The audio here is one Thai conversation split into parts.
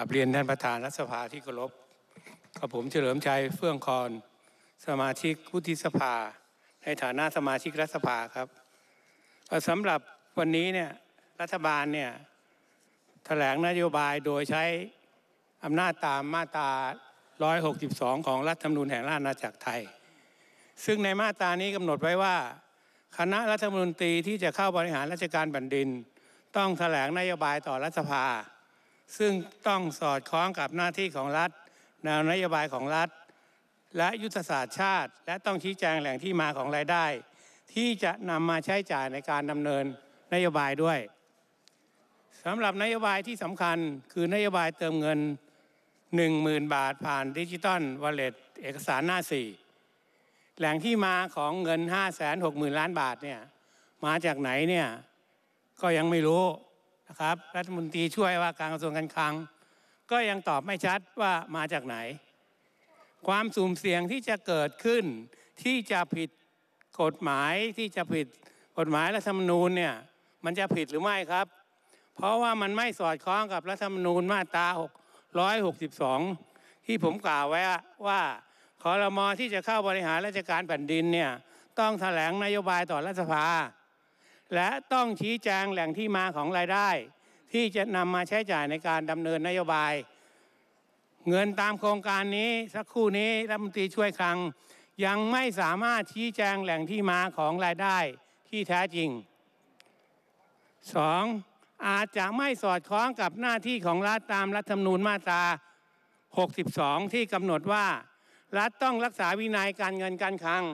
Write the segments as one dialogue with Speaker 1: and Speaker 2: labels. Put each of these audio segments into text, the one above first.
Speaker 1: กับเรียนท่านประธานรัฐสภาที่เคารพกับผมเฉลิมชัยเฟื่องคอนสมาชิกวุฒิสภา ในฐานะสมาชิกรัฐสภาครับสำหรับวันนี้เนี่ยรัฐบาลเนี่ยแถลงนโยบายโดยใช้อำนาจตามมาตรา162 ของรัฐธรรมนูญแห่งราชอาณาจักรไทย ซึ่งในมาตรานี้กำหนดไว้ว่า คณะรัฐมนตรีที่จะเข้าบริหารราชการแผ่นดิน ต้องแถลงนโยบายต่อรัฐสภาซึ่งต้องสอดคล้องกับหน้าที่ของรัฐแนวนโยบายของรัฐ และยุทธศาสตร์ชาติ และต้องชี้แจงแหล่งที่มาของรายได้ ที่จะนำมาใช้จ่ายในการดำเนินนโยบายด้วยสำหรับนโยบายที่สำคัญคือนโยบายเติมเงิน 10,000 บาท ผ่านดิจิตอลวอลเล็ตเอกสารหน้า4แหล่งที่มาของเงิน 5 6 0 0 0 0ล้านบาทเนี่ยมาจากไหนเนี่ยก็ยังไม่รู้ะครับรัฐมนตรีช่วยว่าการกระทรวงการคลังก็ยังตอบไม่ชัดว่ามาจากไหน ความสุ่มเสี่ยงที่จะเกิดขึ้น ที่จะผิดกฎหมายที่จะผิดกฎหมายรัฐธรรมนูญเนี่ยมันจะผิดหรือไม่ครับ เพราะว่ามันไม่สอดคล้องกับรัฐธรรมนูญมาตรา662 ที่ผมกล่าวไว้ว่าคอรมอที่จะเข้าบริหารราชการแผ่นดินเนี่ยต้องแถลงนโยบายต่อรัฐสภาและต้องชี้แจงแหล่งที่มาของรายได้ ที่จะนำมาใช้จ่ายในการดำเนินนโยบาย เงินตามโครงการนี้สักครู่นี้รัฐมนตรีช่วยคลัง ยังไม่สามารถชี้แจงแหล่งที่มาของรายได้ที่แท้จริง 2. อาจจะไม่สอดคล้องกับหน้าที่ของรัฐตามรัฐธรรมนูญมาตรา 62 ที่กำหนดว่า รัฐต้องรักษาวินัยการเงินการคลัง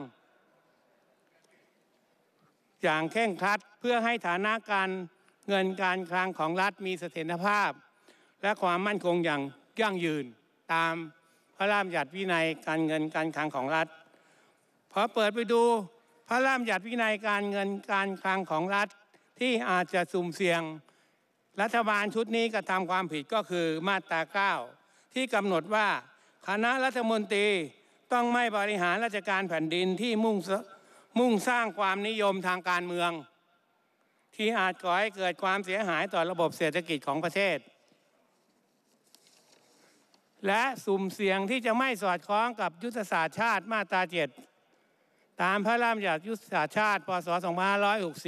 Speaker 1: อย่างเคร่งครัดเพื่อให้ฐานะการเงินการคลังของรัฐมีเสถียรภาพ และความมั่นคงอย่างยั่งยืนตามพระราชบัญญัติวินัยการเงินการคลังของรัฐพอเปิดไปดูพระราชบัญญัติวินัยการเงินการคลังของรัฐที่อาจจะสุ่มเสี่ยงรัฐบาลชุดนี้กระทำความผิดก็คือมาตรา9ที่กำหนดว่าคณะรัฐมนตรีต้องไม่บริหารราชการแผ่นดินที่มุ่งมุ่งสร้างความนิยมทางการเมือง ที่อาจก่อให้เกิดความเสียหายต่อระบบเศรษฐกิจของประเทศและสุ่มเสี่ยงที่จะไม่สอดคล้องกับยุทธศาสตร์ชาติมาตราเจ็ดตามพระราชบัญญัติยุทธศาสตร์ชาติ พศ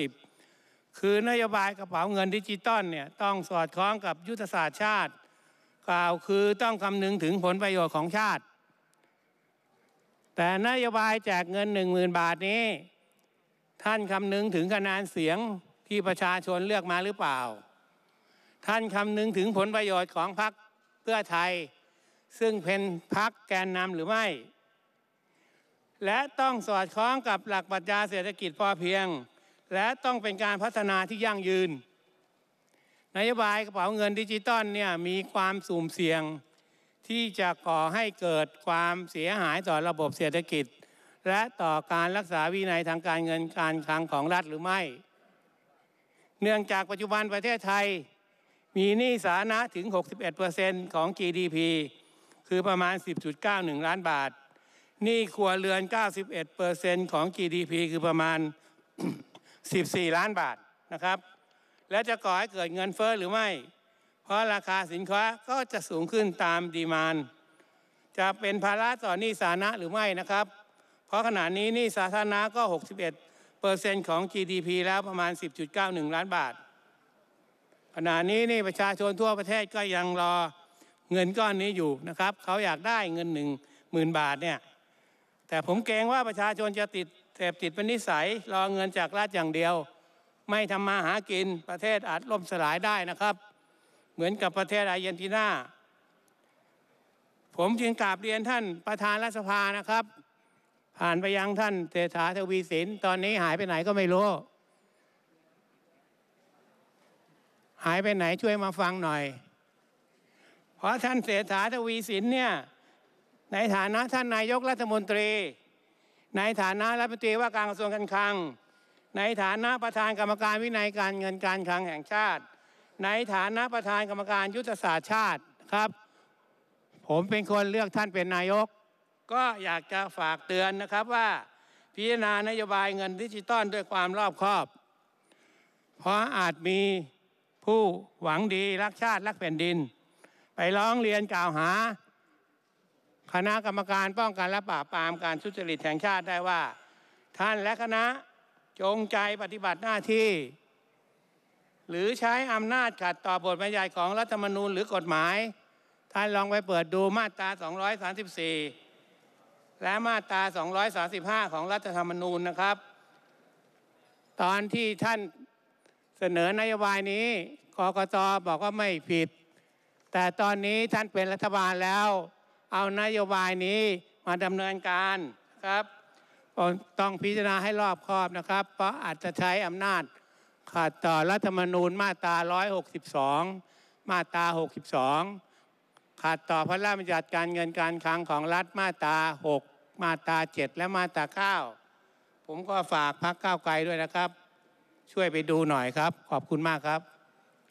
Speaker 1: 2560 คือนโยบายกระเป๋าเงินดิจิตอลเนี่ยต้องสอดคล้องกับยุทธศาสตร์ชาติ กล่าวคือต้องคำนึงถึงผลประโยชน์ของชาติแต่นโยบายแจกเงินหนึ่งหมื่นบาทนี้ท่านคำนึงถึงคะแนนเสียงที่ประชาชนเลือกมาหรือเปล่า ท่านคำนึงถึงผลประโยชน์ของพรรคเพื่อไทย ซึ่งเป็นพรรคแกนนำหรือไม่ และต้องสอดคล้องกับหลักปรัชญาเศรษฐกิจพอเพียง และต้องเป็นการพัฒนาที่ยั่งยืนนโยบายกระเป๋าเงินดิจิตอลเนี่ยมีความสุ่มเสี่ยงที่จะก่อให้เกิดความเสียหายต่อระบบเศรษฐกิจ และต่อการรักษาวินัยทางการเงินการคลังของรัฐหรือไม่ เนื่องจากปัจจุบันประเทศไทย มีหนี้สาธารณะถึง 61%ของ GDP คือประมาณ 10.91 ล้านบาท หนี้ครัวเรือน 91%ของ GDP คือประมาณ 14 ล้านบาท นะครับ และจะก่อให้เกิดเงินเฟ้อหรือไม่เพราะราคาสินค้าก็จะสูงขึ้นตามดีมานจะเป็นภาระต่อหนี้สาธารณะหรือไม่นะครับ เพราะขณะนี้หนี้สาธารณะก็ 61เปอร์เซ็นต์ของ GDP แล้วประมาณ 10.91 ล้านบาท ขณะนี้นี่ประชาชนทั่วประเทศก็ยังรอเงินก้อนนี้อยู่นะครับเขาอยากได้เงินหนึ่งหมื่นบาทเนี่ย แต่ผมเกรงว่าประชาชนจะติดเสพติดเป็นนิสัยรอเงินจากรัฐอย่างเดียว ไม่ทำมาหากินประเทศอาจล่มสลายได้นะครับเหมือนกับประเทศอาร์เจนตินาผมจึงกราบเรียนท่านประธานรัฐสภานะครับ ผ่านไปยังท่านเศรษฐาทวีสินตอนนี้หายไปไหนก็ไม่รู้หายไปไหนช่วยมาฟังหน่อยเพราะท่านเศรษฐาทวีสินเนี่ยในฐานะท่านนายกรัฐมนตรี ในฐานะรัฐมนตรีว่าการกระทรวงการคลังในฐานะประธานกรรมการวินัยการเงินการคลังแห่งชาติในฐานะประธานกรรมการยุทธศาสตร์ชาติครับ ผมเป็นคนเลือกท่านเป็นนายก ก็อยากจะฝากเตือนนะครับว่า พิจารณานโยบายเงินดิจิตอลด้วยความรอบคอบ เพราะอาจมีผู้หวังดีรักชาติรักแผ่นดิน ไปร้องเรียนกล่าวหา คณะกรรมการป้องกันและปราบปรามการทุจริตแห่งชาติได้ว่า ท่านและคณะจงใจปฏิบัติหน้าที่หรือใช้อำนาจขัดต่อบทบัญญัติของรัฐธรรมนูญหรือกฎหมายท่านลองไปเปิดดูมาตรา 234 และมาตรา 235 ของรัฐธรรมนูญนะครับ ตอนที่ท่านเสนอนโยบายนี้กกตบอกว่าไม่ผิด แต่ตอนนี้ท่านเป็นรัฐบาลแล้ว เอานโยบายนี้มาดำเนินการครับต้องพิจารณาให้รอบคอบนะครับ เพราะอาจจะใช้อำนาจขัดต่อรัฐธรรมนูญมาตรา162 มาตรา62ขัดต่อพระราชบัญญัติการเงินการคลังของรัฐมาตรา6 มาตรา7 และมาตรา9 ผมก็ฝากพักก้าวไกลด้วยนะครับ ช่วยไปดูหน่อยครับ ขอบคุณมากครับ